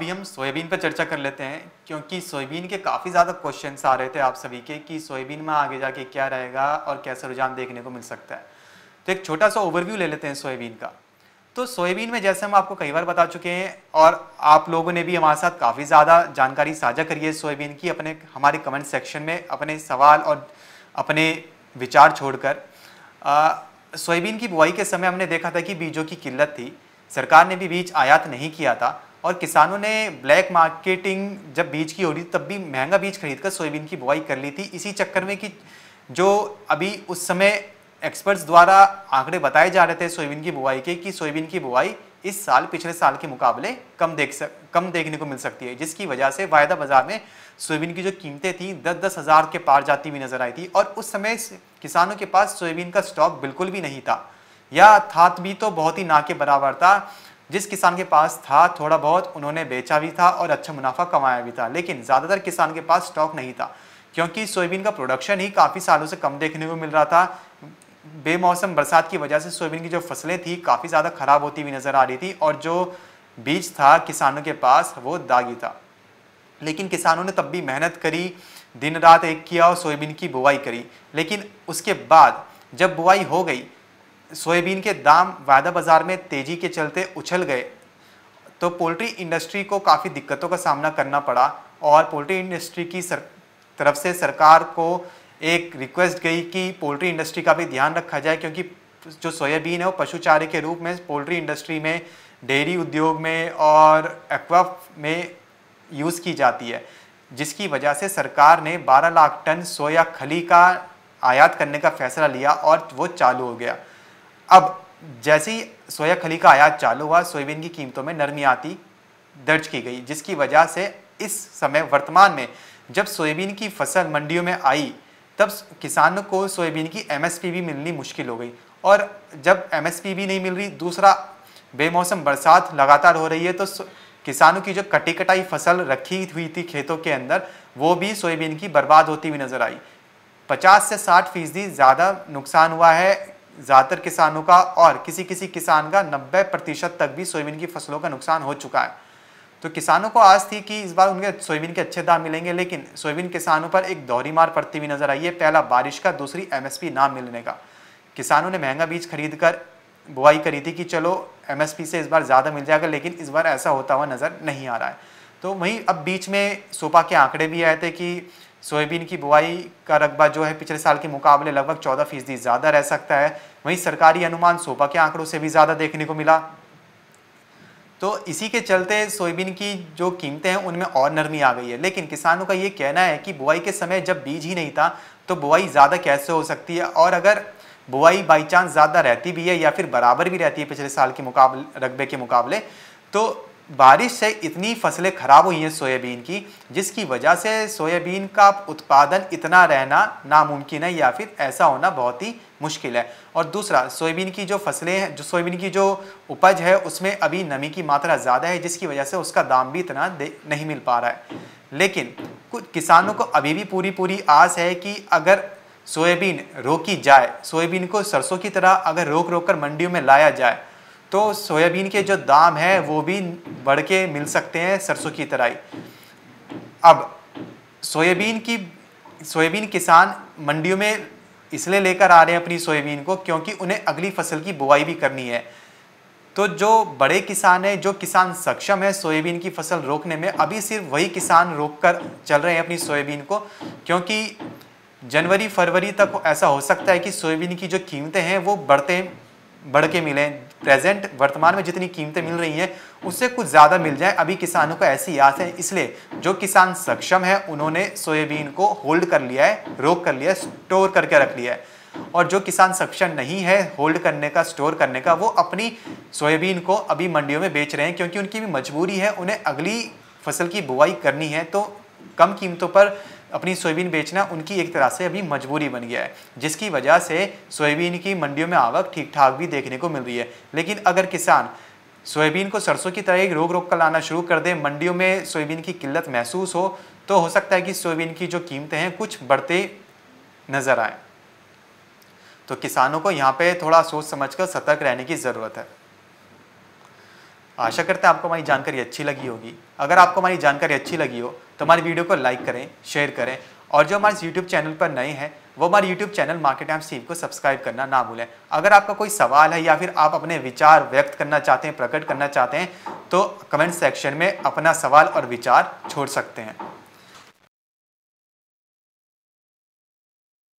अभी हम सोयाबीन पर चर्चा कर लेते हैं क्योंकि सोयाबीन के काफ़ी ज़्यादा क्वेश्चन आ रहे थे आप सभी के कि सोयाबीन में आगे जाके क्या रहेगा और कैसा रुझान देखने को मिल सकता है तो एक छोटा सा ओवरव्यू ले लेते हैं सोयाबीन का तो सोयाबीन में जैसे हम आपको कई बार बता चुके हैं और आप लोगों ने भी हमारे साथ काफ़ी ज़्यादा जानकारी साझा करी है सोयाबीन की अपने हमारे कमेंट सेक्शन में अपने सवाल और अपने विचार छोड़कर सोयाबीन की बुआई के समय हमने देखा था कि बीजों की किल्लत थी सरकार ने भी बीज आयात नहीं किया था और किसानों ने ब्लैक मार्केटिंग जब बीज की हो रही थी तब भी महंगा बीज खरीद कर सोयाबीन की बुआई कर ली थी इसी चक्कर में कि जो अभी उस समय एक्सपर्ट्स द्वारा आंकड़े बताए जा रहे थे सोयाबीन की बुआई के कि सोयाबीन की बुआई इस साल पिछले साल के मुकाबले कम देख सक कम देखने को मिल सकती है जिसकी वजह से वायदा बाजार में सोयाबीन की जो कीमतें थी दस दस हज़ार के पार जाती हुई नजर आई थी और उस समय किसानों के पास सोयाबीन का स्टॉक बिल्कुल भी नहीं था या था भी तो बहुत ही ना के बराबर था जिस किसान के पास था थोड़ा बहुत उन्होंने बेचा भी था और अच्छा मुनाफा कमाया भी था लेकिन ज़्यादातर किसान के पास स्टॉक नहीं था क्योंकि सोयाबीन का प्रोडक्शन ही काफ़ी सालों से कम देखने को मिल रहा था बेमौसम बरसात की वजह से सोयाबीन की जो फसलें थी काफ़ी ज़्यादा ख़राब होती हुई नज़र आ रही थी और जो बीज था किसानों के पास वो दागी था लेकिन किसानों ने तब भी मेहनत करी दिन रात एक किया और सोयाबीन की बुआई करी लेकिन उसके बाद जब बुआई हो गई सोयाबीन के दाम वायदा बाज़ार में तेज़ी के चलते उछल गए तो पोल्ट्री इंडस्ट्री को काफ़ी दिक्कतों का सामना करना पड़ा और पोल्ट्री इंडस्ट्री की सर, तरफ से सरकार को एक रिक्वेस्ट गई कि पोल्ट्री इंडस्ट्री का भी ध्यान रखा जाए क्योंकि जो सोयाबीन है वो पशु चारे के रूप में पोल्ट्री इंडस्ट्री में डेयरी उद्योग में और एक्वा में यूज़ की जाती है जिसकी वजह से सरकार ने 12 लाख टन सोया खली का आयात करने का फैसला लिया और वो चालू हो गया अब जैसे ही सोया खली का आयात चालू हुआ सोयाबीन की कीमतों में नरमी आती दर्ज की गई जिसकी वजह से इस समय वर्तमान में जब सोयाबीन की फसल मंडियों में आई तब किसानों को सोयाबीन की एमएसपी भी मिलनी मुश्किल हो गई और जब एमएसपी भी नहीं मिल रही दूसरा बेमौसम बरसात लगातार हो रही है तो किसानों की जो कटी कटाई फसल रखी हुई थी खेतों के अंदर वो भी सोयाबीन की बर्बाद होती हुई नजर आई 50 से 60 फीसदी ज़्यादा नुकसान हुआ है ज़्यादातर किसानों का और किसी किसी किसान का 90 प्रतिशत तक भी सोयाबीन की फसलों का नुकसान हो चुका है तो किसानों को आस थी कि इस बार उनके सोयाबीन के अच्छे दाम मिलेंगे लेकिन सोयाबीन किसानों पर एक दोहरी मार पड़ती हुई नजर आई है पहला बारिश का दूसरी एमएसपी ना मिलने का किसानों ने महंगा बीज खरीद कर बुआई करी थी कि चलो पी से इस बार ज़्यादा मिल जाएगा लेकिन इस बार ऐसा होता हुआ नज़र नहीं आ रहा है तो वहीं अब बीच में सोपा के आंकड़े भी आए थे कि सोयाबीन की बुआई का रकबा जो है पिछले साल के मुकाबले लगभग चौदह फीसदी ज़्यादा रह सकता है वहीं सरकारी अनुमान सोपा के आंकड़ों से भी ज़्यादा देखने को मिला तो इसी के चलते सोयाबीन की जो कीमतें हैं उनमें और नरमी आ गई है लेकिन किसानों का ये कहना है कि बुआई के समय जब बीज ही नहीं था तो बुआई ज़्यादा कैसे हो सकती है और अगर बुआई बाई चांस ज़्यादा रहती भी है या फिर बराबर भी रहती है पिछले साल के मुकाबले रकबे के मुकाबले तो बारिश से इतनी फसलें खराब हुई हैं सोयाबीन की जिसकी वजह से सोयाबीन का उत्पादन इतना रहना नामुमकिन है या फिर ऐसा होना बहुत ही मुश्किल है और दूसरा सोयाबीन की जो फसलें हैं जो सोयाबीन की जो उपज है उसमें अभी नमी की मात्रा ज़्यादा है जिसकी वजह से उसका दाम भी इतना नहीं मिल पा रहा है लेकिन कुछ किसानों को अभी भी पूरी पूरी आस है कि अगर सोयाबीन रोकी जाए सोयाबीन को सरसों की तरह अगर रोक रोक कर मंडियों में लाया जाए तो सोयाबीन के जो दाम हैं वो भी बढ़ के मिल सकते हैं सरसों की तरह अब सोयाबीन की सोयाबीन किसान मंडियों में इसलिए लेकर आ रहे हैं अपनी सोयाबीन को क्योंकि उन्हें अगली फसल की बुआई भी करनी है तो जो बड़े किसान हैं जो किसान सक्षम है सोयाबीन की फसल रोकने में अभी सिर्फ वही किसान रोक कर चल रहे हैं अपनी सोयाबीन को क्योंकि जनवरी फरवरी तक ऐसा हो सकता है कि सोयाबीन की जो कीमतें हैं वो बढ़ते बढ़ के मिलें प्रेजेंट वर्तमान में जितनी कीमतें मिल रही हैं उससे कुछ ज़्यादा मिल जाए अभी किसानों को ऐसी आस है इसलिए जो किसान सक्षम है उन्होंने सोयाबीन को होल्ड कर लिया है रोक कर लिया है स्टोर करके रख लिया है और जो किसान सक्षम नहीं है होल्ड करने का स्टोर करने का वो अपनी सोयाबीन को अभी मंडियों में बेच रहे हैं क्योंकि उनकी भी मजबूरी है उन्हें अगली फसल की बुआई करनी है तो कम कीमतों पर अपनी सोयाबीन बेचना उनकी एक तरह से अभी मजबूरी बन गया है जिसकी वजह से सोयाबीन की मंडियों में आवक ठीक ठाक भी देखने को मिल रही है लेकिन अगर किसान सोयाबीन को सरसों की तरह एक रोक रोक कर लाना शुरू कर दे मंडियों में सोयाबीन की किल्लत महसूस हो तो हो सकता है कि सोयाबीन की जो कीमतें हैं कुछ बढ़ते नज़र आए तो किसानों को यहाँ पे थोड़ा सोच समझकर सतर्क रहने की ज़रूरत है आशा करते हैं आपको हमारी जानकारी अच्छी लगी होगी अगर आपको हमारी जानकारी अच्छी लगी हो तो हमारी वीडियो को लाइक करें शेयर करें और जो हमारे यूट्यूब चैनल पर नए हैं वो हमारे YouTube channel market M Steve को सब्सक्राइब करना ना भूलें अगर आपका कोई सवाल है या फिर आप अपने विचार व्यक्त करना चाहते हैं प्रकट करना चाहते हैं तो कमेंट सेक्शन में अपना सवाल और विचार छोड़ सकते हैं